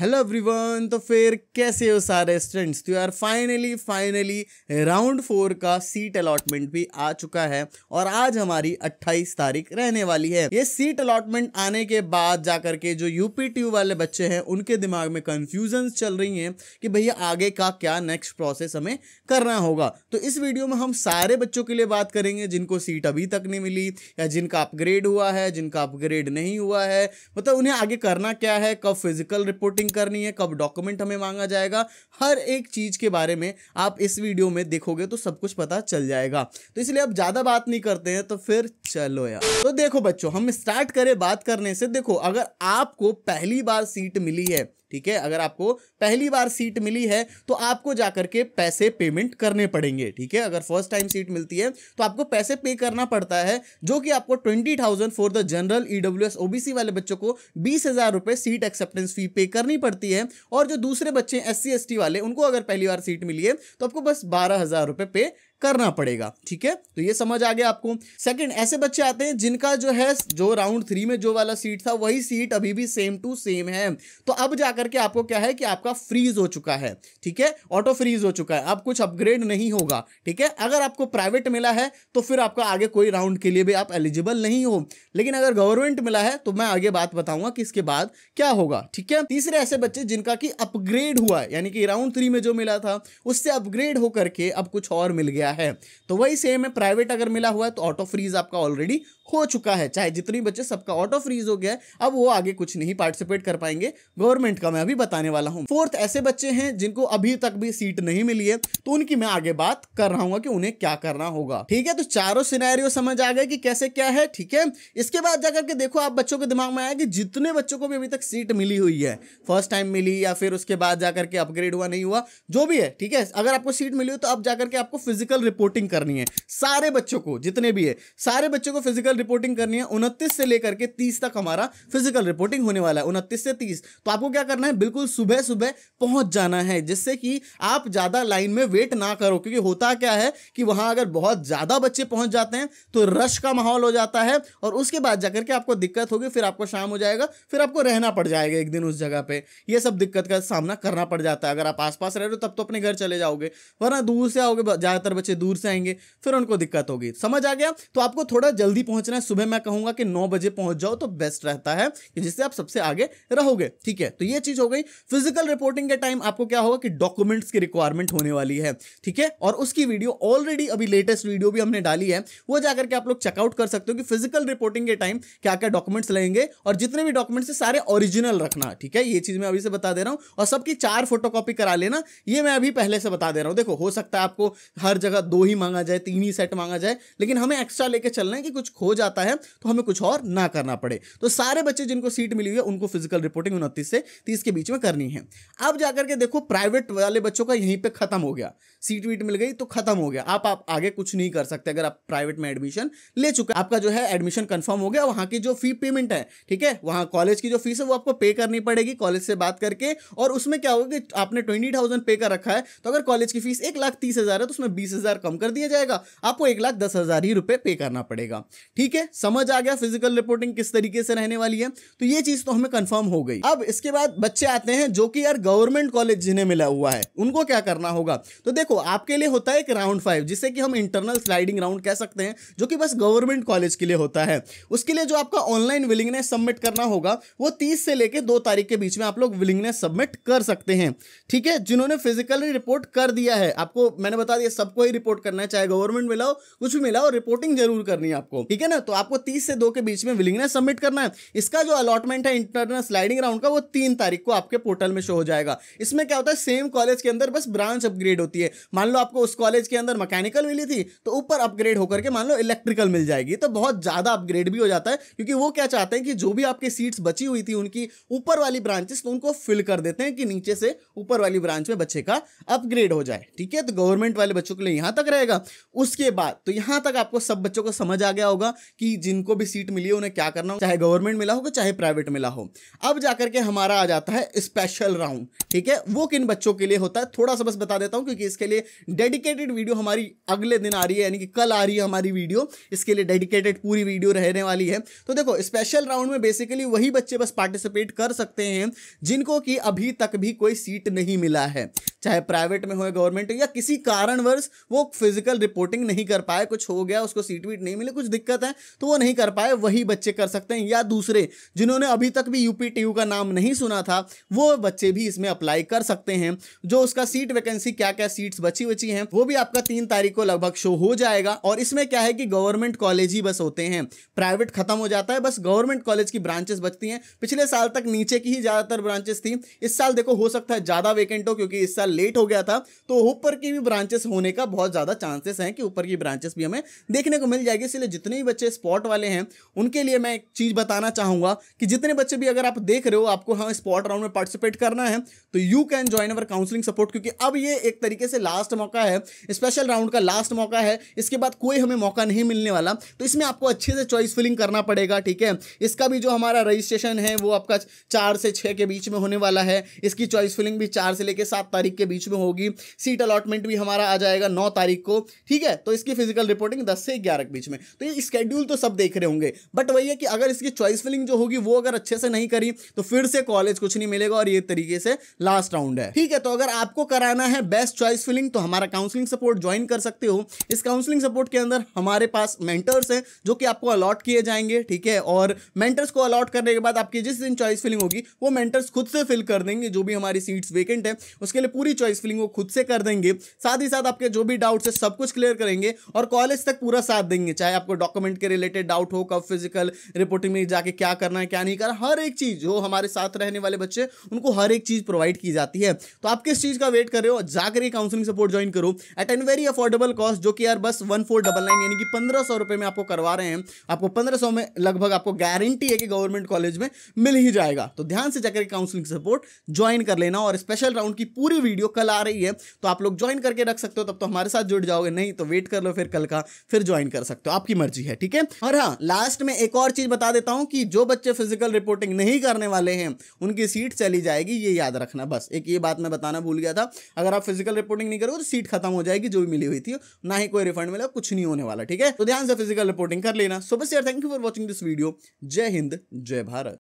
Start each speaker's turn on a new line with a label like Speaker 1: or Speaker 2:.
Speaker 1: hello everyone तो फिर कैसे हो सारे स्टूडेंट्स तो यार फाइनली फाइनली राउंड फोर का सीट अलॉटमेंट भी आ चुका है और आज हमारी 28 तारीख रहने वाली है ये सीट अलॉटमेंट आने के बाद जाकर के जो यूपी ट्यू वाले बच्चे हैं उनके दिमाग में कन्फ्यूजन चल रही हैं कि भैया आगे का क्या नेक्स्ट प्रोसेस हमें करना होगा तो इस वीडियो में हम सारे बच्चों के लिए बात करेंगे जिनको सीट अभी तक नहीं मिली या जिनका अपग्रेड हुआ है जिनका अपग्रेड नहीं हुआ है मतलब उन्हें आगे करना क्या है कब फिजिकल रिपोर्टिंग फाइलिंग करनी है कब डॉक्यूमेंट हमें मांगा जाएगा हर एक चीज़ के बारे में आप इस वीडियो में देखोगे तो सब कुछ पता चल जाएगा तो इसलिए अब ज़्यादा बात नहीं करते हैं तो फिर चलो यार तो देखो बच्चों हम स्टार्ट करें बात करने से देखो अगर आपको पहली बार सीट मिली है ठीक है अगर आपको पहली बार सीट मिली है तो आपको जाकर के पैसे पेमेंट करने पड़ेंगे ठीक है अगर फर्स्ट टाइम सीट मिलती है तो आपको पैसे पे करना पड़ता है जो कि आपको twenty thousand for the general W S OBC वाले बच्चों को बीस हजार रुपये सीट एक्सेप्टेंस फी पे करनी पड़ती है और जो दूसरे बच्चे एस सी वाले उनको अगर पहली बार सीट मिली है तो आपको बस बारह हजार रुपये पे करना पड़ेगा ठीक है तो ये समझ आ गया आपको सेकंड ऐसे बच्चे आते हैं जिनका जो है जो राउंड थ्री में जो वाला सीट था वही सीट अभी भी सेम टू सेम है तो अब जाकर के आपको क्या है कि आपका फ्रीज हो चुका है ठीक है ऑटो फ्रीज हो चुका है अब कुछ अपग्रेड नहीं होगा ठीक है अगर आपको प्राइवेट मिला है तो फिर आपका आगे कोई राउंड के लिए भी आप एलिजिबल नहीं हो लेकिन अगर गवर्नमेंट मिला है तो मैं आगे बात बताऊंगा कि इसके बाद क्या होगा ठीक है तीसरे ऐसे बच्चे जिनका कि अपग्रेड हुआ है यानी कि राउंड थ्री में जो मिला था उससे अपग्रेड होकर के अब कुछ और मिल गया गया है तो वही सेम है प्राइवेट अगर मिला हुआ है तो ऑटो फ्रीज आपका ऑलरेडी हो चुका है चाहे जितनी बच्चे सबका ऑटो फ्रीज हो गया है अब वो आगे कुछ नहीं पार्टिसिपेट कर पाएंगे गवर्नमेंट का मैं अभी बताने वाला हूँ फोर्थ ऐसे बच्चे हैं जिनको अभी तक भी सीट नहीं मिली है तो उनकी मैं आगे बात कर रहा हूँ कि उन्हें क्या करना होगा ठीक है तो चारों सिनेरियो समझ आ गए कि कैसे क्या है ठीक है इसके बाद जाकर के देखो आप बच्चों के दिमाग में आया कि जितने बच्चों को भी अभी तक सीट मिली हुई है फर्स्ट टाइम मिली या फिर उसके बाद जाकर के अपग्रेड हुआ नहीं हुआ जो भी है ठीक है अगर आपको सीट मिली हो तो आप जाकर के आपको फिजिकल फिजिकल रिपोर्टिंग करनी है सारे बच्चों को जितने भी है सारे बच्चों को फिजिकल रिपोर्टिंग करनी है उनतीस से लेकर के तीस तक हमारा फिजिकल रिपोर्टिंग होने वाला है उनतीस से तीस तो आपको क्या करना है बिल्कुल सुबह सुबह पहुंच जाना है जिससे कि आप ज़्यादा लाइन में वेट ना करो क्योंकि होता क्या है कि वहां अगर बहुत ज़्यादा बच्चे पहुंच जाते हैं तो रश का माहौल हो जाता है और उसके बाद जाकर के आपको दिक्कत होगी फिर आपको शाम हो जाएगा फिर आपको रहना पड़ जाएगा एक दिन उस जगह पे ये सब दिक्कत का सामना करना पड़ जाता है अगर आप आसपास रह रहे हो तब तो अपने घर चले जाओगे वरना दूर से आओगे ज़्यादातर बच्चे बच्चे दूर से आएंगे फिर उनको दिक्कत होगी समझ आ गया तो आपको थोड़ा जल्दी पहुंचना है सुबह मैं कहूंगा कि नौ बजे पहुंच जाओ तो बेस्ट रहता है कि जिससे आप सबसे आगे रहोगे ठीक है तो ये चीज़ हो गई फिजिकल रिपोर्टिंग के टाइम आपको क्या होगा कि डॉक्यूमेंट्स की रिक्वायरमेंट होने वाली है ठीक है और उसकी वीडियो ऑलरेडी अभी लेटेस्ट वीडियो भी हमने डाली है वो जाकर के आप लोग चेकआउट कर सकते हो कि फिजिकल रिपोर्टिंग के टाइम क्या क्या डॉक्यूमेंट्स लेंगे और जितने भी डॉक्यूमेंट्स है सारे ओरिजिनल रखना ठीक है ये चीज़ मैं अभी से बता दे रहा हूँ और सबकी चार फोटोकॉपी करा लेना ये मैं अभी पहले से बता दे रहा हूँ देखो हो सकता है आपको हर जगह पूरा दो ही मांगा जाए तीन ही सेट मांगा जाए लेकिन हमें एक्स्ट्रा लेके चलना है कि कुछ खो जाता है तो हमें कुछ और ना करना पड़े तो सारे बच्चे जिनको सीट मिली हुई है उनको फिजिकल रिपोर्टिंग उनतीस से तीस के बीच में करनी है अब जाकर के देखो प्राइवेट वाले बच्चों का यहीं पर खत्म हो गया सीट वीट मिल गई तो खत्म हो गया आप आप आगे कुछ नहीं कर सकते अगर आप प्राइवेट में एडमिशन ले चुके आपका जो है एडमिशन कंफर्म हो गया वहां की जो फी पेमेंट है ठीक है वहां कॉलेज की जो फीस है वो आपको पे करनी पड़ेगी कॉलेज से बात करके और उसमें क्या होगा कि आपने ट्वेंटी थाउजेंड पे कर रखा है तो अगर कॉलेज की फीस एक लाख तीस हज़ार है तो उसमें बीस हज़ार हज़ार कम कर दिया जाएगा आपको एक लाख दस हज़ार ही रुपये पे करना पड़ेगा ठीक है समझ आ गया फिजिकल रिपोर्टिंग किस तरीके से रहने वाली है तो ये चीज़ तो हमें कन्फर्म हो गई अब इसके बाद बच्चे आते हैं जो कि यार गवर्नमेंट कॉलेज जिन्हें मिला हुआ है उनको क्या करना होगा तो देखो आपके लिए होता है एक राउंड फाइव जिसे कि हम इंटरनल स्लाइडिंग राउंड कह सकते हैं जो कि बस गवर्नमेंट कॉलेज के लिए होता है उसके लिए जो आपका ऑनलाइन विलिंगनेस सबमिट करना होगा वो तीस से लेकर दो तारीख के बीच में आप लोग विलिंगनेस सबमिट कर सकते हैं ठीक है जिन्होंने फिजिकली रिपोर्ट कर दिया है आपको मैंने बता दिया सबको ही रिपोर्ट करना है चाहे गवर्नमेंट मिलाओ कुछ भी मिलाओ रिपोर्टिंग जरूर करनी है आपको ठीक है ना तो आपको तीस से दो के बीच में विलिंगनेस सबमिट करना है इसका जो अलॉटमेंट है इंटरनल स्लाइडिंग राउंड का वो तीन तारीख को आपके पोर्टल में शो हो जाएगा इसमें क्या होता है सेम कॉलेज के अंदर बस ब्रांच अपग्रेड होती है मान लो आपको उस कॉलेज के अंदर मैकेनिकल मिली थी तो ऊपर अपग्रेड होकर के मान लो इलेक्ट्रिकल मिल जाएगी तो बहुत ज़्यादा अपग्रेड भी हो जाता है क्योंकि वो क्या चाहते हैं कि जो भी आपकी सीट्स बची हुई थी उनकी ऊपर वाली ब्रांचेस तो उनको फिल कर देते हैं कि नीचे से ऊपर वाली ब्रांच में बच्चे का अपग्रेड हो जाए ठीक है तो गवर्नमेंट वाले बच्चों के लिए यहां तक रहेगा उसके बाद तो यहां तक आपको सब बच्चों को समझ आ गया होगा कि जिनको भी सीट मिली है उन्हें क्या करना हो चाहे गवर्नमेंट मिला हो चाहे प्राइवेट मिला हो अब जाकर के हमारा आ जाता है स्पेशल राउंड ठीक है वो किन बच्चों के लिए होता है थोड़ा सा बस बता देता हूं क्योंकि इसके लिए डेडिकेटेड वीडियो हमारी अगले दिन आ रही है यानी कि कल आ रही है हमारी वीडियो इसके लिए डेडिकेटेड पूरी वीडियो रहने वाली है तो देखो स्पेशल राउंड में बेसिकली वही बच्चे बस पार्टिसिपेट कर सकते हैं जिनको कि अभी तक भी कोई सीट नहीं मिला है चाहे प्राइवेट में हो गवर्नमेंट या किसी कारणवश वो फिजिकल रिपोर्टिंग नहीं कर पाए कुछ हो गया उसको सीट वीट नहीं मिली कुछ दिक्कत है तो वो नहीं कर पाए वही बच्चे कर सकते हैं या दूसरे जिन्होंने अभी तक भी यूपी टी का नाम नहीं सुना था वो बच्चे भी इसमें अप्लाई कर सकते हैं जो उसका सीट वैकेंसी क्या क्या सीट्स बची बची हैं वो भी आपका तीन तारीख को लगभग शो हो जाएगा और इसमें क्या है कि गवर्नमेंट कॉलेज ही बस होते हैं प्राइवेट खत्म हो जाता है बस गवर्नमेंट कॉलेज की ब्रांचेस बचती हैं पिछले साल तक नीचे की ही ज़्यादातर ब्रांचेस थी इस साल देखो हो सकता है ज़्यादा वेकेंट हो क्योंकि इस साल लेट हो गया था तो ऊपर की भी ब्रांचेस होने का बहुत बहुत ज़्यादा चांसेस हैं कि ऊपर की ब्रांचेस भी हमें देखने को मिल जाएगी इसलिए जितने भी बच्चे स्पॉट वाले हैं उनके लिए मैं एक चीज़ बताना चाहूँगा कि जितने बच्चे भी अगर आप देख रहे हो आपको हाँ स्पॉट राउंड में पार्टिसिपेट करना है तो you can join our counselling support क्योंकि अब ये एक तरीके से लास्ट मौका है स्पेशल राउंड का लास्ट मौका है इसके बाद कोई हमें मौका नहीं मिलने वाला तो इसमें आपको अच्छे से चॉइस फिलिंग करना पड़ेगा ठीक है इसका भी जो हमारा रजिस्ट्रेशन है वो आपका चार से छः के बीच में होने वाला है इसकी चॉइस फिलिंग भी चार से लेकर सात तारीख के बीच में होगी सीट अलॉटमेंट भी हमारा आ जाएगा नौ तारीख को ठीक है तो इसकी फिजिकल रिपोर्टिंग दस से ग्यारह के बीच में तो ये स्केड्यूल तो सब देख रहे होंगे बट वही है कि अगर इसकी चॉइस फिलिंग जो होगी वो अगर अच्छे से नहीं करी तो फिर से कॉलेज कुछ नहीं मिलेगा और ये तरीके से लास्ट राउंड है ठीक है तो अगर आपको कराना है बेस्ट चॉइस फिलिंग तो हमारा काउंसलिंग सपोर्ट ज्वाइन कर सकते हो इस काउंसलिंग सपोर्ट के अंदर हमारे पास मेंटर्स हैं जो कि आपको अलॉट किए जाएंगे ठीक है और मेंटर्स को अलॉट करने के बाद आपकी जिस दिन चॉइस फिलिंग होगी वो मेंटर्स खुद से फिल कर देंगे जो भी हमारी सीट्स वेकेंट है उसके लिए पूरी चॉइस फिलिंग वो खुद से कर देंगे साथ ही साथ आपके जो भी डाउट्स है सब कुछ क्लियर करेंगे और कॉलेज तक पूरा साथ देंगे चाहे आपको डॉक्यूमेंट के रिलेटेड डाउट हो कब फिजिकल रिपोर्टिंग में जाके क्या करना है क्या नहीं करना हर एक चीज़ जो हमारे साथ रहने वाले बच्चे उनको हर एक चीज़ प्रोवाइड की जाती है तो आप किस चीज़ का वेट कर रहे हो जाकर ही काउंसलिंग सपोर्ट ज्वाइन करो at an very affordable cost जो कि यार बस वन फोर डबल नाइन यानी कि पंद्रह सौ रुपए में आपको करवा रहे हैं आपको पंद्रह सौ में लगभग आपको गारंटी है कि गवर्नमेंट कॉलेज में मिल ही जाएगा तो ध्यान से जाकर काउंसलिंग सपोर्ट ज्वाइन कर लेना और स्पेशल राउंड की पूरी वीडियो कल आ रही है तो आप लोग ज्वाइन करके रख सकते हो तब तो हमारे साथ जुड़ जाओगे नहीं तो वेट कर लो फिर कल का फिर ज्वाइन कर सकते हो आपकी मर्जी है ठीक है और हाँ लास्ट में एक और चीज बता देता हूँ कि जो बच्चे फिजिकल रिपोर्टिंग नहीं करने वाले हैं उनकी सीट चली जाएगी ये याद रखना बस एक ये बात मैं बताना भूल गया था अगर आप फिजिकल रिपोर्टिंग नहीं करोगे तो सीट खत्म हो जाएगी जो भी मिली हुई थी ना ही कोई रिफंड मिला कुछ नहीं होने वाला ठीक है तो ध्यान से फिजिकल रिपोर्टिंग कर लेना सो बस यार thank you for watching this video जय हिंद जय भारत